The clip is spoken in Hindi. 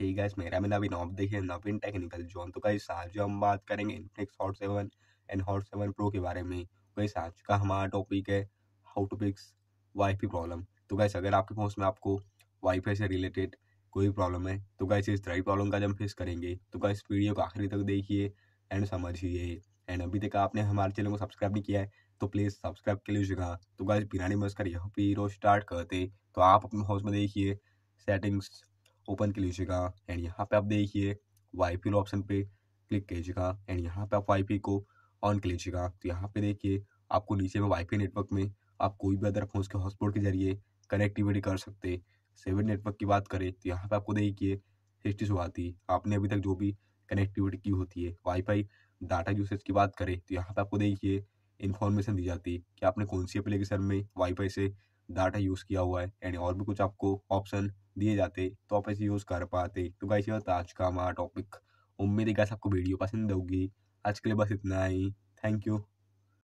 हे गाइस मेरा मैं नवीन आप देखिए नवीन टेक्निकल जोन तो गाइस आज हम बात करेंगे Infinix Hot seven and Hot seven Pro के बारे में गाइस तो आज का हमारा टॉपिक है how to fix WiFi problem तो गाइस अगर आपके फोन में आपको वाईफाई से रिलेटेड कोई प्रॉब्लम है तो गाइस इस तरह प्रॉब्लम का जब फेस करेंगे तो गाइस वीडियो को आखिरी तक देखिए एंड समझिए एंड अभी तक आपने हमारे चैनल को सब्सक्राइब नहीं किया है तो प्लीज़ सब्सक्राइब कर लीजिएगा तो गाइस बिना बस कर यहाँ पे स्टार्ट करते तो आप अपने हाउस में देखिए सेटिंग्स ओपन कर लीजिएगा एंड यहाँ पे आप देखिए वाई पी ऑप्शन पे क्लिक कीजिएगा एंड यहाँ पे आप वाई को ऑन कर लीजिएगा तो यहाँ पे देखिए आपको नीचे में वाईफाई नेटवर्क में आप कोई भी अदर फोन के हॉटस्पॉट के जरिए कनेक्टिविटी कर सकते सेवन नेटवर्क की बात करें तो यहाँ पर आपको देखिए हिस्ट्री शो आती आपने अभी तक जो भी कनेक्टिविटी की होती है वाईफाई डाटा यूसेज की बात करें तो यहाँ पर आपको देखिए इन्फॉर्मेशन दी जाती है कि आपने कौन सी एप्लीकेशन में वाईफाई से डाटा यूज़ किया हुआ है एंड और भी कुछ आपको ऑप्शन दिए जाते तो आप इसे यूज़ कर पाते तो गाइस ये होता आज का हमारा टॉपिक उम्मीद है गाइस आपको वीडियो पसंद होगी आज के लिए बस इतना ही थैंक यू